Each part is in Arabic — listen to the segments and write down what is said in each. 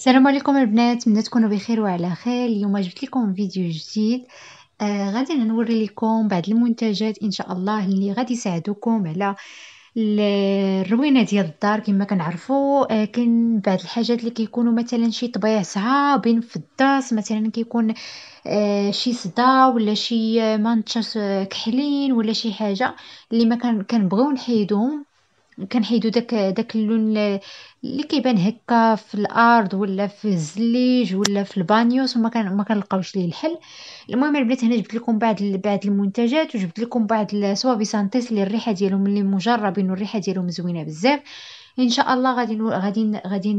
السلام عليكم البنات من تكونوا بخير وعلى خير اليوم جبت لكم فيديو جديد آه غادي نوري لكم بعض المنتجات ان شاء الله اللي غادي يساعدوكم على الروينه ديال الدار كما كنعرفوا آه كاين بعض الحاجات اللي كيكونوا مثلا شي طبيع صعابين في الداس مثلا كيكون آه شي صدا ولا شي مانتش آه، كحلين ولا شي حاجه اللي ما كنبغيو نحيدوهم كنحيدو داك داك اللون اللي كيبان هكا في الارض ولا في الزليج ولا في وما كان ما كنلقاوش ليه الحل المهم البنات هنا جبت لكم بعض بعض المنتجات وجبت لكم بعض صوابي سانتيس اللي الريحه ديالهم اللي مجربين والريحه ديالهم زوينه بزاف ان شاء الله غادي غادي غادي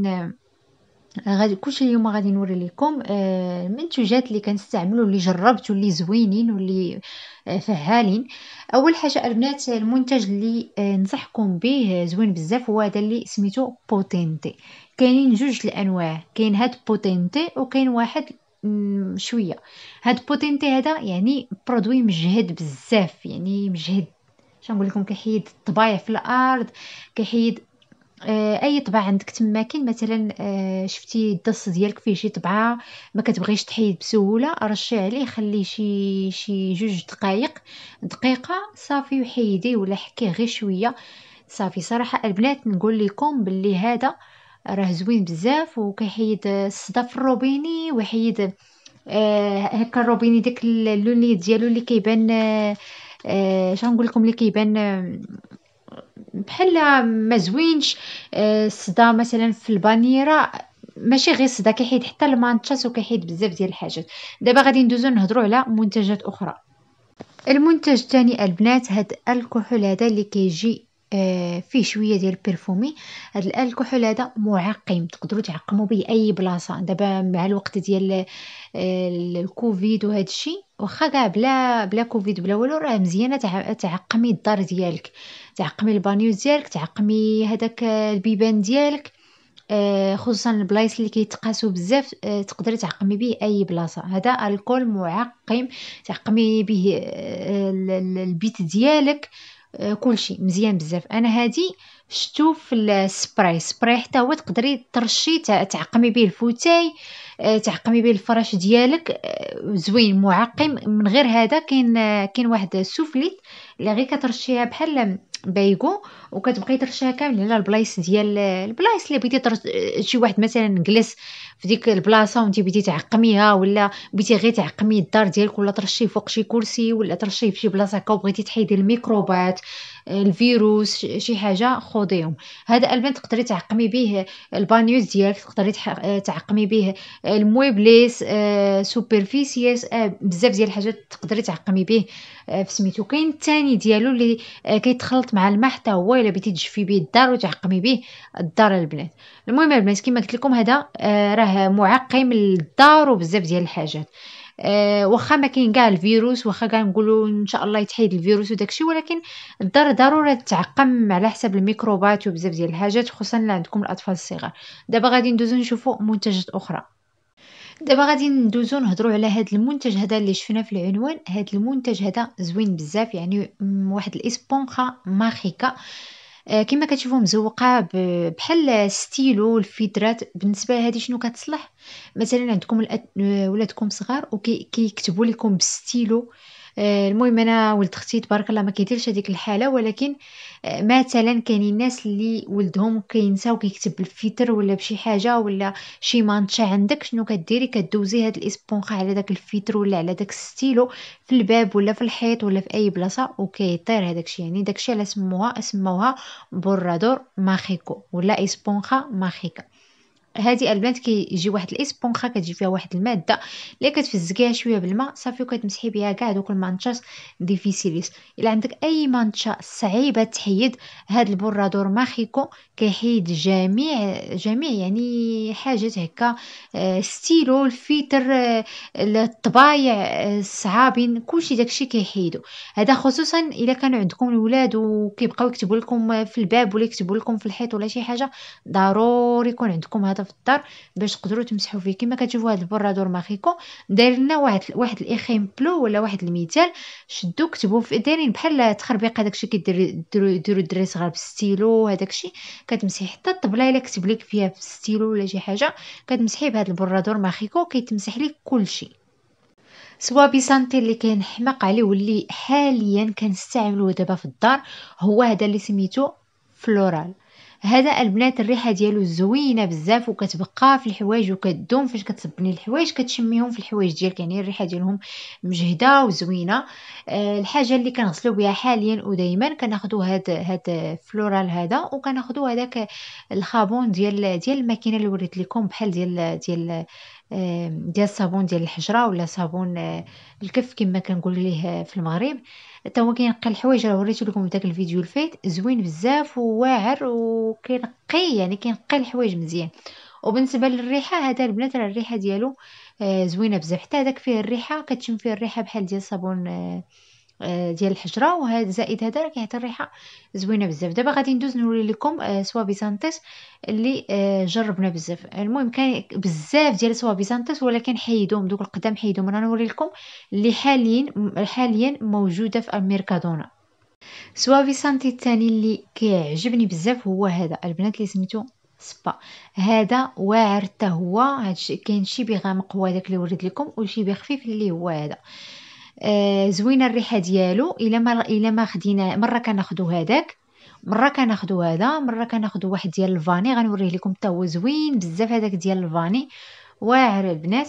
غادي كلشي اليوم غادي نوري لكم آه، المنتوجات اللي كنستعملوا اللي جربت واللي زوينين واللي آه، فعالين اول حاجه البنات آه، المنتج اللي نصحكم به زوين بزاف هو هذا اللي سميتو بوتينتي كاينين جوج الانواع كاين هاد بوتينتي وكاين واحد شويه هاد بوتينتي هذا يعني برودوي مجهد بزاف يعني مجهد شنو نقول لكم كيحيد الطبايع في الارض كيحيد آه، اي طبع عندك كاين مثلا آه، شفتي الدس ديالك فيه شي طبعه ما كتبغيش تحيد بسهوله رشي عليه خليه شي شي جوج دقائق دقيقه صافي وحيديه ولا حكيه غير شويه صافي صراحه البنات نقول لكم باللي هذا راه زوين بزاف وكيحيد الصدى في الروبيني ويحيد آه، هكا الروبيني داك اللون ديالو اللي كيبان اش شنو نقول لكم اللي كيبان بحال ما زوينش الصدا آه، مثلا في البانيره ماشي غير الصدا كيحيد حتى المانتشاس وكيحيد بزاف ديال الحاجات دابا غادي ندوزو نهضروا على منتجات اخرى المنتج الثاني البنات هاد الكحول هذا اللي كيجي آه، فيه شويه ديال بيرفومي هاد الكحول هذا معقم تقدروا تعقموا به اي بلاصه دابا مع الوقت ديال آه، الكوفيد وهذا الشيء واخا كاع بلا بلا كوفيد بلا والو راه مزيانه تعقمي الدار ديالك تعقمي البانيو ديالك تعقمي هذاك البيبان ديالك آه, خصوصا البلايص اللي كيتقاسوا بزاف آه, تقدري تعقمي به اي بلاصه هذا الكول معقم تعقمي به آه, البيت ديالك كل شيء مزيان بزاف انا هادي شتو في السبراي سبراي حتى هو تقدري ترشي تعقمي به الفوتاي آه، تعقمي به الفراش ديالك آه، زوين معقم من غير هذا كاين آه، كاين واحد السوفليت اللي غير كترشيها بحال بايكو وكتبقاي ترشيها كامل على البلايص ديال البلايص اللي بغيتي ترش... شي واحد مثلا جلس في ديك البلاصه وانت بغيتي تعقميها ولا بغيتي غير تعقمي الدار ديالك ولا ترشيه فوق شي كرسي ولا ترشيه في شي بلاصه هكا وبغيتي تحيدي الميكروبات الفيروس شي حاجه خذيهم هذا البان تقدري تعقمي به البانيوز ديالك تقدري تعقمي به المويبليس سوبرفيسيس آه، آه، بزاف ديال الحاجات تقدري تعقمي به آه، في سميتو كاين الثاني ديالو اللي كيتخلط مع الماء حتى هو الا بغيتي تجفي به الدار وتعقمي به الدار البنات المهم البنات كما قلت لكم هذا آه راه معقم للدار وبزاف ديال الحاجات أه واخا ما كاين كاع الفيروس واخا كاع نقولوا ان شاء الله يتحيد الفيروس وداكشي ولكن الدار ضروره تعقم على حسب الميكروبات وبزاف ديال الحاجات خصوصا عندكم الاطفال الصغار دابا غادي ندوزو نشوفوا منتجات اخرى دابا غادي ندوزو نهضروا على هاد المنتج هذا اللي شفنا في العنوان هاد المنتج هذا زوين بزاف يعني واحد الاسبونخا ماخيكا آه، كما كتشوفوا مزوقه بحال ستيلو الفيدرات بالنسبه لهادي شنو كتصلح مثلا عندكم آه، ولادكم صغار وكيكتبوا لكم بالستيلو آه، المهم انا ولد اختي تبارك الله ما كيديرش هذيك الحاله ولكن آه، مثلا كاينين الناس اللي ولدهم كينساو كيكتب الفلتر ولا بشي حاجه ولا شي مانتشا عندك شنو كديري كدوزي هاد الاسبونخه على داك الفيتر ولا على داك الستيلو في الباب ولا في الحيط ولا في اي بلاصه وكيطير هذاك الشيء يعني داك الشيء على سموها سموها بورادور ماخيكو ولا اسبونخه ماخيكا هذه البنات كيجي واحد الاسبونخه كتجي فيها واحد الماده اللي كتفزكيها شويه بالماء صافي وكتمسحي بها كاع دوك المانشاس ديفيسيليس الا عندك اي مانشا صعيبه تحيد هاد البورادور ماخيكو كيحيد جميع جميع يعني حاجات هكا آه، ستيلو الفيتر آه، الطبايع آه، الصعابين كلشي داكشي كيحيدو هذا خصوصا الا كانوا عندكم الولاد وكيبقاو يكتبوا لكم في الباب ولا يكتبوا لكم في الحيط ولا شي حاجه ضروري يكون عندكم هذا في الدار باش تقدروا تمسحوا فيه كما كتشوفوا هذا البرادور ماخيكو داير لنا واحد واحد الاكزامبلو ولا واحد المثال شدو كتبوا دايرين بحال تخربيق هذاك الشيء كيديروا الدري صغار بالستيلو هذاك الشيء كتمسحي حتى الطبله الا كتب لك فيها في ستيلو ولا شي حاجه كتمسحي بهذا البرادور ماخيكو كيتمسح لك كلشي سوا بيسانتي اللي حماق عليه واللي حاليا كنستعملوه دابا في الدار هو هذا اللي سميتو فلورال هذا البنات الريحه ديالو زوينه بزاف وكتبقى في الحوايج وكتدوم فاش كتصبني الحوايج كتشميهم في الحوايج ديالك يعني الريحه ديالهم مجهده وزوينه أه الحاجه اللي كنغسلو بها حاليا ودائما كناخذوا هذا هذا فلورال هذا وكناخذوا هذاك الخابون ديال ديال الماكينه اللي وريت لكم بحال ديال ديال ديال الصابون ديال الحجره ولا صابون آه، الكف كما كنقول ليه آه، في المغرب حتى هو كينقي الحوايج راه وريت لكم داك الفيديو الفايت زوين بزاف وواعر وكينقي يعني كينقي الحوايج مزيان وبالنسبه للريحه هذا البنات راه الريحه ديالو آه، زوينه بزاف حتى هذاك فيه الريحه كتشم فيه الريحه بحال ديال صابون آه، ديال الحجره وهذا زائد هذا راه كيعطي الريحه زوينه بزاف دابا غادي ندوز نوري لكم آه، سوا بيزانتيس اللي آه، جربنا بزاف المهم كان بزاف ديال سوا بيزانتيس ولكن حيدوهم دوك القدام حيدوهم انا نوري لكم اللي حاليا حاليا موجوده في الميركادونا سوافي سانتي الثاني اللي كيعجبني بزاف هو هذا البنات اللي سميتو سبا هذا واعر حتى هو هادشي كاين شي بيغامق هو داك اللي وريت لكم وشي بخفيف اللي هو هذا آه زوينه الريحه ديالو الا ما الا ما خدينا مره كناخذوا هذاك مره كناخذوا هذا مره كناخذوا واحد ديال الفاني غنوريه لكم حتى هو زوين بزاف هذاك ديال الفاني واعر البنات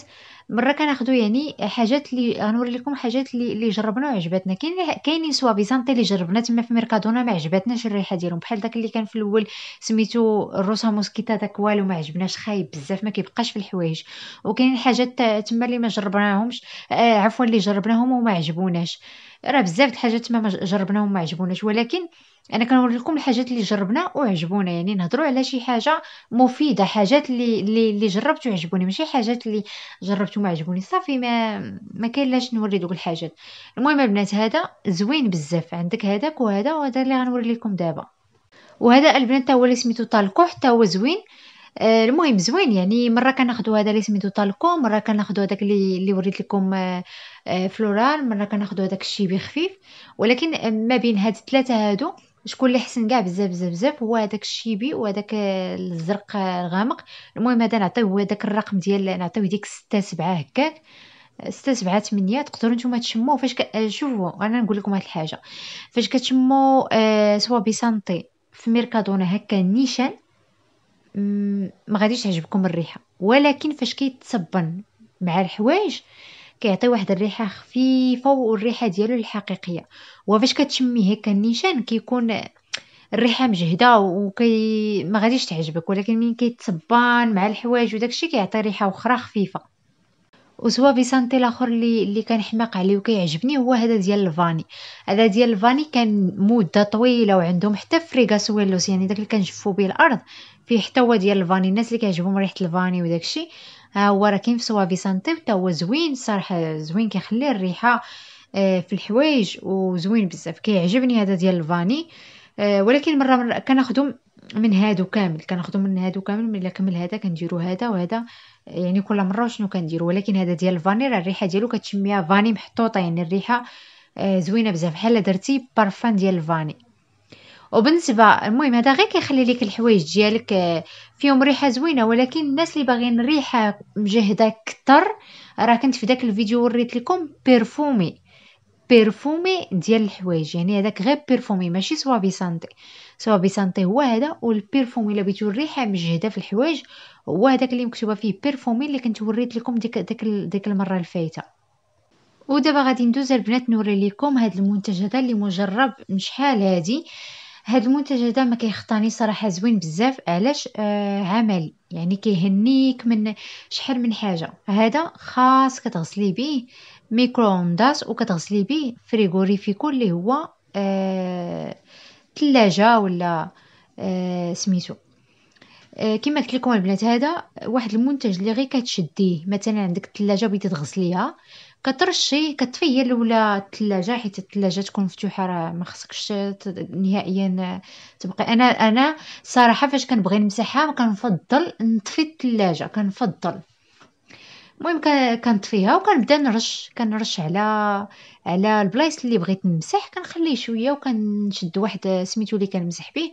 مره كناخذوا يعني حاجات اللي غنوري لكم حاجات اللي اللي جربنا وعجباتنا كاين كاينين سوافيزانتي اللي جربنا تما في ميركادونا ما عجباتناش الريحه ديالهم بحال داك اللي كان في الاول سميتو روسا موسكيتا داك والو ما عجبناش خايب بزاف ما كيبقاش في الحوايج وكاين حاجات تما اللي ما جربناهمش آه عفوا اللي جربناهم وما عجبوناش راه بزاف د الحاجات تما ما جربناهم ما عجبوناش ولكن انا كنوري لكم الحاجات اللي جربنا وعجبونا يعني نهضروا على شي حاجه مفيده حاجات اللي اللي, اللي جربت وعجبوني ماشي حاجات اللي جربت وما عجبوني صافي ما ما كاينلاش نوري دوك الحاجات المهم البنات هذا زوين بزاف عندك هذاك وهذا وهذا اللي غنوري لكم دابا وهذا البنات هو اللي سميتو طالكو حتى هو زوين آه، المهم زوين يعني مره كناخذوا هذا اللي سميتو طالكو مره كناخذوا هذاك اللي اللي وريت لكم آه، آه، فلورال مره كناخذوا هذاك الشيبي خفيف ولكن ما بين هاد الثلاثه هادو شكون اللي حسن كاع بزاف بزاف بزاف هو هذاك الشيبي وهذاك الزرق الغامق المهم هذا نعطيو هذاك الرقم ديال نعطيو ديك 6 7 هكاك 6 7 8 تقدروا نتوما تشموه فاش آه، شوفوا انا نقول لكم واحد الحاجه فاش كتشموا آه سوا بيسانتي في ميركادونا هكا نيشان ما غاديش تعجبكم الريحه ولكن فاش كيتصبن مع الحوايج آه كيعطي واحد الريحه خفيفه والريحه ديالو الحقيقيه وفاش كتشمي هكا النيشان كيكون الريحه مجهده وكي ما غاديش تعجبك ولكن ملي كيتصبان مع الحوايج وداكشي كيعطي ريحه اخرى خفيفه وسوا بيسانتي الاخر اللي اللي كنحماق عليه وكيعجبني هو هذا ديال الفاني هذا ديال الفاني كان مده طويله وعندهم حتى فريغاسويلوس يعني داك اللي كنجفوا به الارض فيه حتى هو ديال الفاني الناس اللي كيعجبهم ريحه الفاني وداكشي ها هو راه كاين في سانتي حتى هو زوين صراحة زوين كيخلي الريحه آه، في الحوايج وزوين بزاف كيعجبني هذا ديال الفاني آه، ولكن مره مره كناخذهم من هادو كامل كناخذو من هادو كامل ملي كمل هذا كنديرو هذا وهذا يعني كل مره شنو كنديرو ولكن هذا ديال الفاني راه الريحه ديالو كتشميها فاني محطوطه يعني الريحه آه، زوينه بزاف بحال درتي بارفان ديال الفاني وبالنسبه المهم هذا غير كيخلي لك الحوايج ديالك آه، فيهم ريحه زوينه ولكن الناس اللي باغيين ريحه مجهده كتر راه كنت في داك الفيديو وريت لكم بيرفومي بيرفومي ديال الحوايج يعني هذاك غير بيرفومي ماشي سوافي سانتي سوافي سانتي هو هذا والبيرفومي اللي بيتو الريحه مجهده في الحوايج هو هذاك اللي مكتوبه فيه بيرفومي اللي كنت وريت لكم ديك ديك ديك المره الفايته ودابا غادي ندوز البنات نوري لكم هذا المنتج هذا اللي مجرب مش شحال هذه هاد المنتج هذا ما كيخطاني صراحه زوين بزاف علاش آه عملي يعني كيهنيك من شحال من حاجه هذا خاص كتغسلي به ميكرونداس وكتغسلي به كل اللي هو آه ولا آه سميتو آه، كما قلت لكم البنات هذا واحد المنتج اللي غير كتشديه مثلا عندك الثلاجه بغيتي تغسليها كترشي كتفيل ولا الثلاجه حيت الثلاجه تكون مفتوحه راه ما خصكش نهائيا تبقى انا انا صراحه فاش كنبغي نمسحها كنفضل نطفي الثلاجه كنفضل المهم كنطفيها وكنبدا نرش كنرش على على البلايص اللي بغيت نمسح كنخليه شويه وكنشد واحد سميتو اللي كنمسح به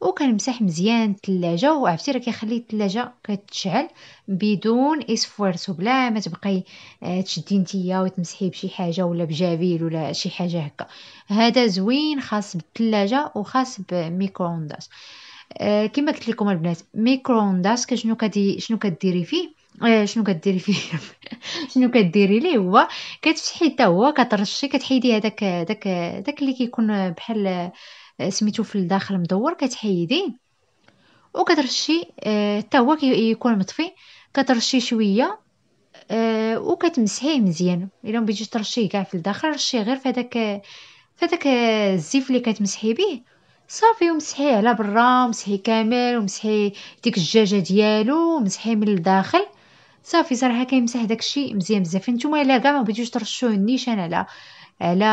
وكنمسح مزيان الثلاجه وعرفتي راه كيخلي الثلاجه كتشعل بدون اسفوارسو بلا ما تبقاي آه، تشدي نتيا وتمسحي بشي حاجه ولا بجافيل ولا شي حاجه هكا هذا زوين خاص بالثلاجه وخاص بميكرووندات آه كما قلت لكم البنات ميكرووندات كشنو كدي شنو كديري فيه آه شنو كديري فيه شنو كديري ليه هو كتفتحي حتى هو كترشي كتحيدي هذاك داك داك اللي كيكون بحال سميتو في الداخل مدور كتحيديه وكترشي آه، حتى هو كيكون مطفي كترشي شويه آه، وكتمسحيه مزيان الا ما بغيتيش ترشيه كاع في الداخل رشي غير في في هذاك الزيف اللي كتمسحي به صافي ومسحيه على برا ومسحي كامل ومسحي ديك الجاجه ديالو ومسحيه من الداخل صافي صراحه كيمسح داكشي مزيان بزاف نتوما الا كاع ما بغيتوش ترشوه النيشان على على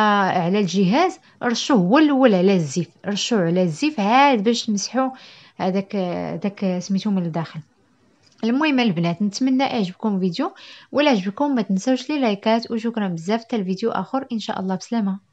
على الجهاز رشوا هو الاول على الزيف رشوا على الزيف عاد باش تمسحوا هذاك داك سميتو من الداخل المهم البنات نتمنى يعجبكم الفيديو ولا عجبكم ما تنساوش لي لايكات وشكرا بزاف حتى الفيديو اخر ان شاء الله بسلامه